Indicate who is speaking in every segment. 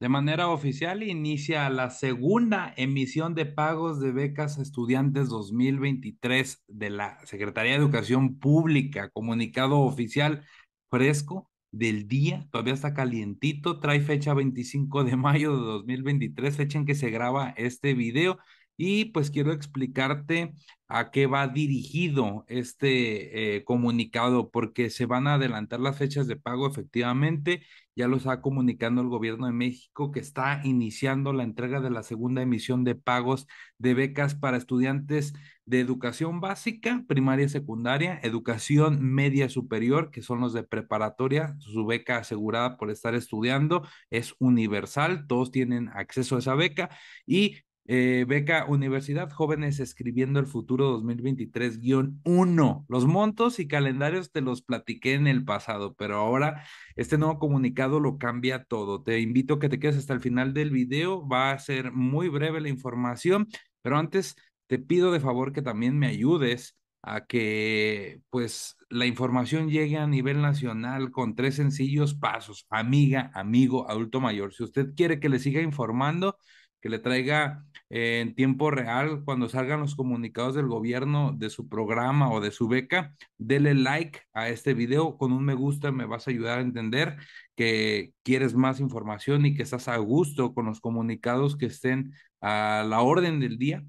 Speaker 1: De manera oficial inicia la segunda emisión de pagos de becas estudiantes 2023 de la Secretaría de Educación Pública, comunicado oficial fresco del día, todavía está calientito, trae fecha 25 de mayo de 2023, fecha en que se graba este video. Y pues quiero explicarte a qué va dirigido este eh, comunicado, porque se van a adelantar las fechas de pago efectivamente ya lo está comunicando el gobierno de México que está iniciando la entrega de la segunda emisión de pagos de becas para estudiantes de educación básica, primaria y secundaria, educación media superior, que son los de preparatoria, su beca asegurada por estar estudiando es universal, todos tienen acceso a esa beca y eh, beca Universidad Jóvenes Escribiendo el Futuro 2023-1. Los montos y calendarios te los platiqué en el pasado, pero ahora este nuevo comunicado lo cambia todo. Te invito a que te quedes hasta el final del video. Va a ser muy breve la información, pero antes te pido de favor que también me ayudes a que pues la información llegue a nivel nacional con tres sencillos pasos. Amiga, amigo, adulto mayor. Si usted quiere que le siga informando, que le traiga en tiempo real, cuando salgan los comunicados del gobierno de su programa o de su beca, dele like a este video con un me gusta, me vas a ayudar a entender que quieres más información y que estás a gusto con los comunicados que estén a la orden del día.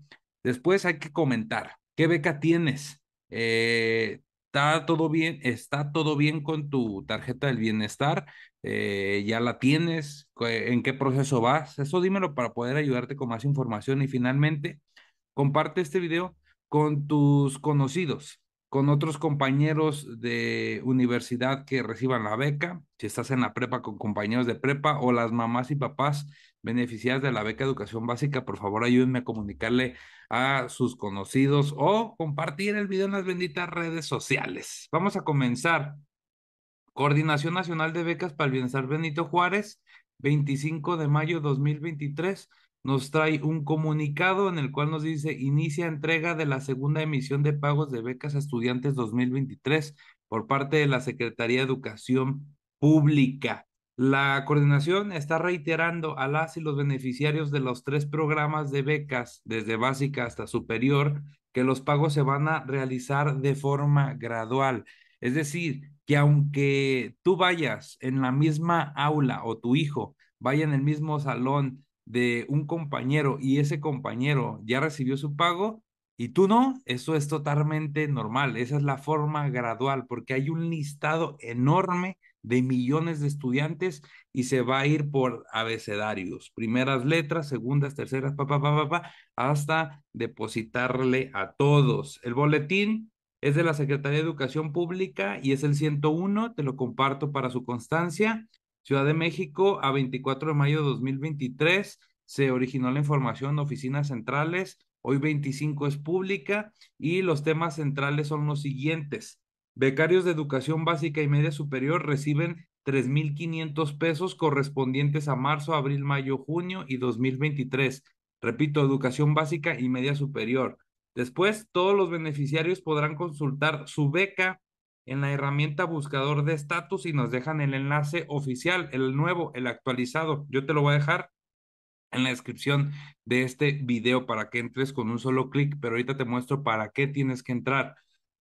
Speaker 1: Después hay que comentar, ¿qué beca tienes? Eh, ¿Está todo bien? ¿Está todo bien con tu tarjeta del bienestar? Eh, ya la tienes, en qué proceso vas, eso dímelo para poder ayudarte con más información. Y finalmente, comparte este video con tus conocidos, con otros compañeros de universidad que reciban la beca, si estás en la prepa con compañeros de prepa o las mamás y papás beneficiadas de la beca educación básica, por favor ayúdenme a comunicarle a sus conocidos o compartir el video en las benditas redes sociales. Vamos a comenzar Coordinación Nacional de Becas para el Bienestar Benito Juárez, 25 de mayo 2023, nos trae un comunicado en el cual nos dice inicia entrega de la segunda emisión de pagos de becas a estudiantes 2023 por parte de la Secretaría de Educación Pública. La coordinación está reiterando a las y los beneficiarios de los tres programas de becas, desde básica hasta superior, que los pagos se van a realizar de forma gradual. Es decir, que aunque tú vayas en la misma aula o tu hijo vaya en el mismo salón de un compañero y ese compañero ya recibió su pago y tú no, eso es totalmente normal. Esa es la forma gradual porque hay un listado enorme de millones de estudiantes y se va a ir por abecedarios, primeras letras, segundas, terceras, pa, pa, pa, hasta depositarle a todos. El boletín es de la Secretaría de Educación Pública y es el 101, te lo comparto para su constancia. Ciudad de México, a 24 de mayo de 2023, se originó la información, en oficinas centrales, hoy 25 es pública y los temas centrales son los siguientes. Becarios de educación básica y media superior reciben 3.500 pesos correspondientes a marzo, abril, mayo, junio y 2023. Repito, educación básica y media superior. Después, todos los beneficiarios podrán consultar su beca en la herramienta buscador de estatus y nos dejan el enlace oficial, el nuevo, el actualizado. Yo te lo voy a dejar en la descripción de este video para que entres con un solo clic, pero ahorita te muestro para qué tienes que entrar.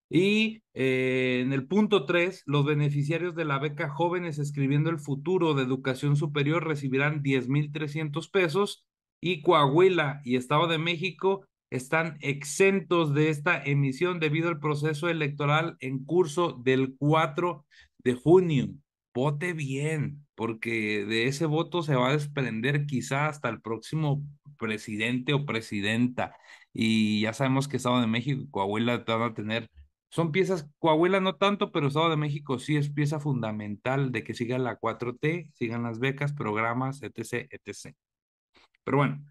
Speaker 1: Y eh, en el punto 3, los beneficiarios de la beca Jóvenes Escribiendo el Futuro de Educación Superior recibirán 10.300 pesos y Coahuila y Estado de México están exentos de esta emisión debido al proceso electoral en curso del 4 de junio. Vote bien, porque de ese voto se va a desprender quizá hasta el próximo presidente o presidenta. Y ya sabemos que Estado de México y Coahuila van a tener, son piezas, Coahuila no tanto, pero Estado de México sí es pieza fundamental de que siga la 4T, sigan las becas, programas, etc., etc. Pero bueno,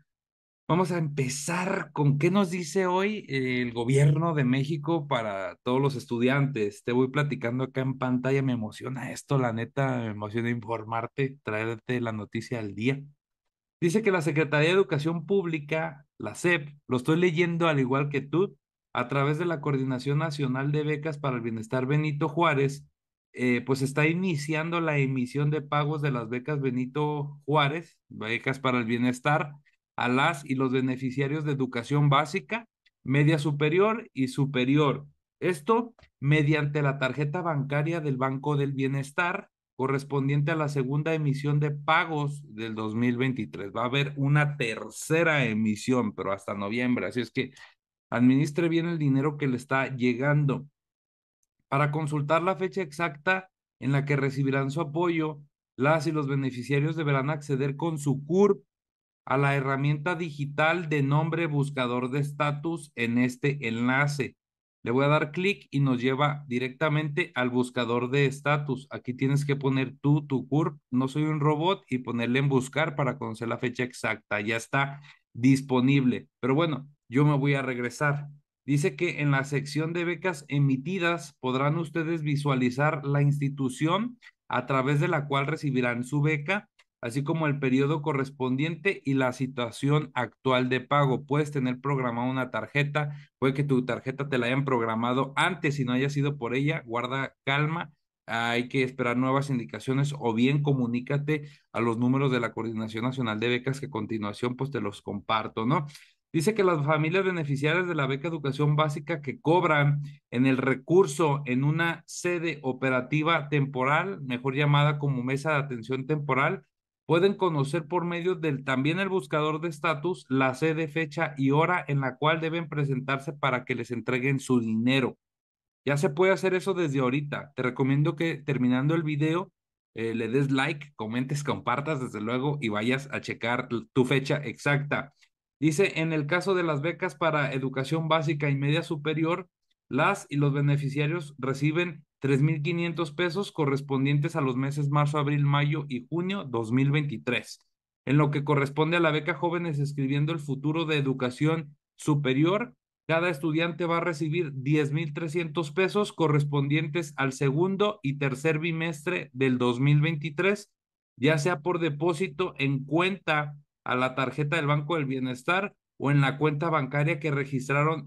Speaker 1: Vamos a empezar con qué nos dice hoy el gobierno de México para todos los estudiantes. Te voy platicando acá en pantalla, me emociona esto, la neta, me emociona informarte, traerte la noticia al día. Dice que la Secretaría de Educación Pública, la SEP, lo estoy leyendo al igual que tú, a través de la Coordinación Nacional de Becas para el Bienestar Benito Juárez, eh, pues está iniciando la emisión de pagos de las becas Benito Juárez, becas para el bienestar a las y los beneficiarios de educación básica, media superior y superior. Esto mediante la tarjeta bancaria del Banco del Bienestar correspondiente a la segunda emisión de pagos del 2023. Va a haber una tercera emisión, pero hasta noviembre. Así es que administre bien el dinero que le está llegando. Para consultar la fecha exacta en la que recibirán su apoyo, las y los beneficiarios deberán acceder con su CURP a la herramienta digital de nombre buscador de estatus en este enlace. Le voy a dar clic y nos lleva directamente al buscador de estatus. Aquí tienes que poner tú, tu CURP, no soy un robot, y ponerle en buscar para conocer la fecha exacta. Ya está disponible. Pero bueno, yo me voy a regresar. Dice que en la sección de becas emitidas podrán ustedes visualizar la institución a través de la cual recibirán su beca así como el periodo correspondiente y la situación actual de pago. Puedes tener programada una tarjeta, puede que tu tarjeta te la hayan programado antes y no haya sido por ella, guarda calma, hay que esperar nuevas indicaciones o bien comunícate a los números de la Coordinación Nacional de Becas que a continuación pues te los comparto, ¿no? Dice que las familias beneficiarias de la beca educación básica que cobran en el recurso en una sede operativa temporal, mejor llamada como mesa de atención temporal, pueden conocer por medio del también el buscador de estatus la sede, fecha y hora en la cual deben presentarse para que les entreguen su dinero. Ya se puede hacer eso desde ahorita. Te recomiendo que terminando el video eh, le des like, comentes, compartas desde luego y vayas a checar tu fecha exacta. Dice, en el caso de las becas para educación básica y media superior, las y los beneficiarios reciben 3.500 pesos correspondientes a los meses marzo, abril, mayo y junio 2023. En lo que corresponde a la beca Jóvenes Escribiendo el Futuro de Educación Superior, cada estudiante va a recibir 10.300 pesos correspondientes al segundo y tercer bimestre del 2023, ya sea por depósito en cuenta a la tarjeta del Banco del Bienestar o en la cuenta bancaria que registraron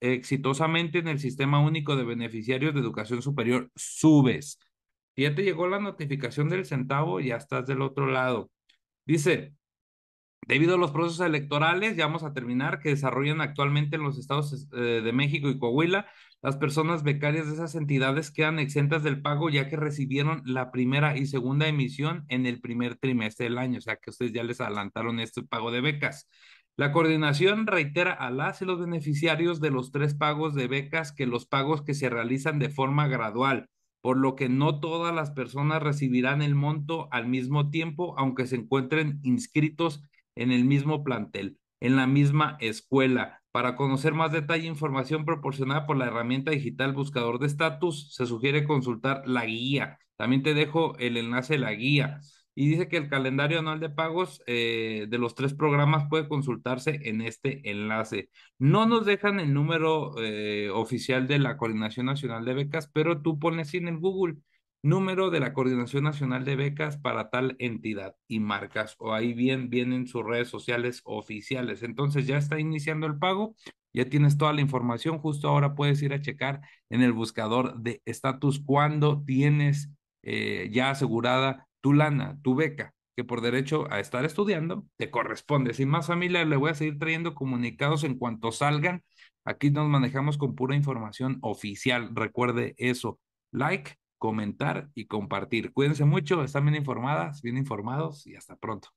Speaker 1: exitosamente en el Sistema Único de Beneficiarios de Educación Superior, subes. ya te llegó la notificación del centavo, ya estás del otro lado. Dice, debido a los procesos electorales, ya vamos a terminar, que desarrollan actualmente en los estados eh, de México y Coahuila, las personas becarias de esas entidades quedan exentas del pago ya que recibieron la primera y segunda emisión en el primer trimestre del año, o sea que ustedes ya les adelantaron este pago de becas. La coordinación reitera a las y los beneficiarios de los tres pagos de becas que los pagos que se realizan de forma gradual, por lo que no todas las personas recibirán el monto al mismo tiempo, aunque se encuentren inscritos en el mismo plantel, en la misma escuela. Para conocer más detalle e información proporcionada por la herramienta digital Buscador de Estatus, se sugiere consultar la guía. También te dejo el enlace de la guía y dice que el calendario anual de pagos eh, de los tres programas puede consultarse en este enlace. No nos dejan el número eh, oficial de la Coordinación Nacional de Becas, pero tú pones en el Google número de la Coordinación Nacional de Becas para tal entidad y marcas, o ahí bien vienen sus redes sociales oficiales. Entonces ya está iniciando el pago, ya tienes toda la información, justo ahora puedes ir a checar en el buscador de estatus cuando tienes eh, ya asegurada tu lana, tu beca, que por derecho a estar estudiando te corresponde. Sin más familia, le voy a seguir trayendo comunicados en cuanto salgan. Aquí nos manejamos con pura información oficial. Recuerde eso. Like, comentar y compartir. Cuídense mucho, están bien informadas, bien informados y hasta pronto.